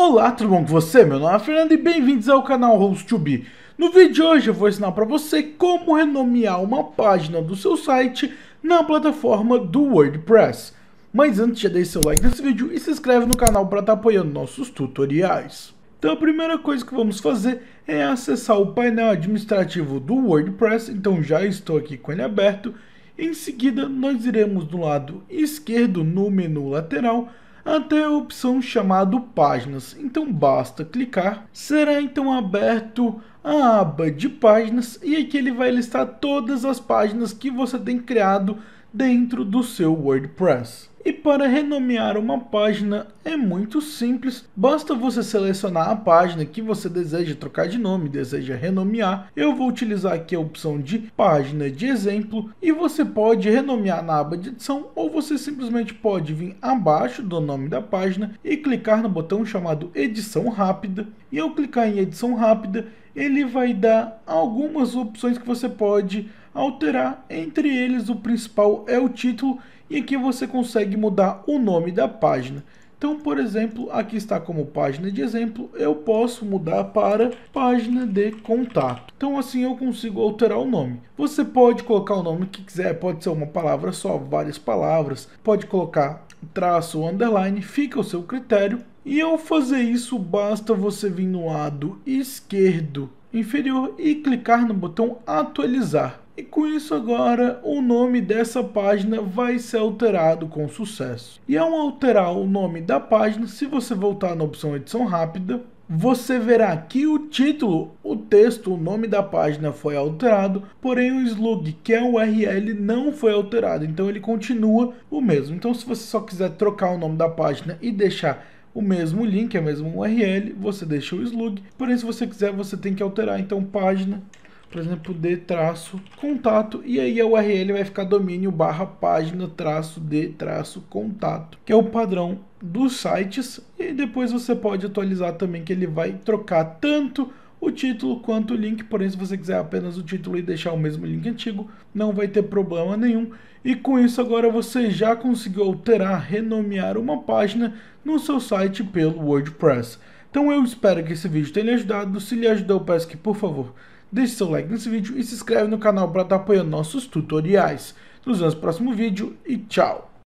Olá, tudo bom com você? Meu nome é Fernando e bem-vindos ao canal host 2 No vídeo de hoje eu vou ensinar para você como renomear uma página do seu site na plataforma do WordPress. Mas antes já deixe seu like nesse vídeo e se inscreve no canal para estar tá apoiando nossos tutoriais. Então a primeira coisa que vamos fazer é acessar o painel administrativo do WordPress, então já estou aqui com ele aberto. Em seguida nós iremos do lado esquerdo no menu lateral até a opção chamada Páginas. Então basta clicar. Será então aberto a aba de páginas e aqui ele vai listar todas as páginas que você tem criado dentro do seu WordPress. E para renomear uma página é muito simples, basta você selecionar a página que você deseja trocar de nome, deseja renomear. Eu vou utilizar aqui a opção de página de exemplo e você pode renomear na aba de edição ou você simplesmente pode vir abaixo do nome da página e clicar no botão chamado edição rápida. E ao clicar em edição rápida, ele vai dar algumas opções que você pode alterar. Entre eles, o principal é o título e aqui você consegue mudar o nome da página. Então, por exemplo, aqui está como página de exemplo, eu posso mudar para página de contato. Então assim eu consigo alterar o nome. Você pode colocar o nome que quiser, pode ser uma palavra só, várias palavras, pode colocar traço, underline, fica ao seu critério. E ao fazer isso, basta você vir no lado esquerdo inferior e clicar no botão atualizar. E com isso agora o nome dessa página vai ser alterado com sucesso. E ao alterar o nome da página, se você voltar na opção edição rápida, você verá que o título, o texto, o nome da página foi alterado, porém o slug, que é o URL, não foi alterado, então ele continua o mesmo. Então se você só quiser trocar o nome da página e deixar o mesmo link, a mesma URL, você deixa o slug, porém se você quiser você tem que alterar, então página por exemplo, de traço contato e aí a URL vai ficar domínio barra página traço de traço contato, que é o padrão dos sites e depois você pode atualizar também que ele vai trocar tanto o título quanto o link, porém se você quiser apenas o título e deixar o mesmo link antigo, não vai ter problema nenhum. E com isso agora você já conseguiu alterar, renomear uma página no seu site pelo WordPress. Então eu espero que esse vídeo tenha lhe ajudado, se lhe ajudou eu peço que por favor Deixe seu like nesse vídeo e se inscreve no canal para estar tá apoiando nossos tutoriais. Nos vemos no próximo vídeo e tchau!